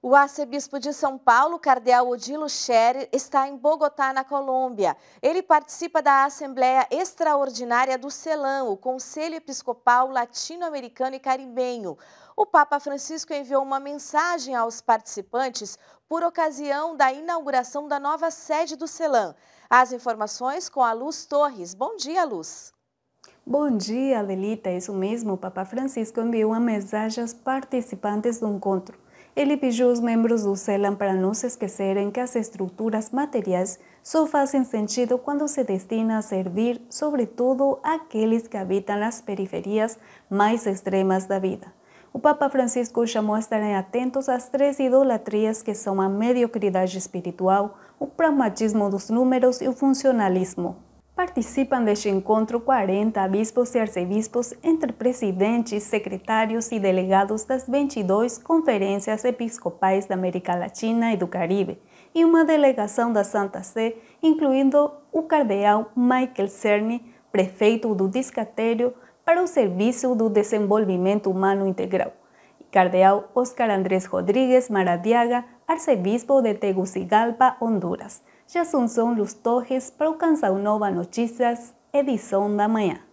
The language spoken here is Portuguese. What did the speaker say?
O arcebispo de São Paulo, cardeal Odilo Scherer, está em Bogotá, na Colômbia. Ele participa da Assembleia Extraordinária do CELAM, o Conselho Episcopal Latino-Americano e Caribenho. O Papa Francisco enviou uma mensagem aos participantes por ocasião da inauguração da nova sede do CELAM. As informações com a Luz Torres. Bom dia, Luz. Bom dia, Lelita. Isso mesmo, o Papa Francisco enviou uma mensagem aos participantes do encontro ele pediu aos membros do CELAM para não se esquecerem que as estruturas materiais só fazem sentido quando se destinam a servir, sobretudo, aqueles que habitam as periferias mais extremas da vida. O Papa Francisco chamou a estarem atentos às três idolatrias que são a mediocridade espiritual, o pragmatismo dos números e o funcionalismo. Participam deste encontro 40 bispos e arcebispos, entre presidentes, secretários e delegados das 22 conferências episcopais da América Latina e do Caribe, e uma delegação da Santa Sé, incluindo o cardeal Michael Cerny, prefeito do Discatério para o Serviço do Desenvolvimento Humano Integral, e cardeal Oscar Andrés Rodríguez Maradiaga, arcebispo de Tegucigalpa, Honduras. son son los tojes para alcanzar nuevas noticias edición de da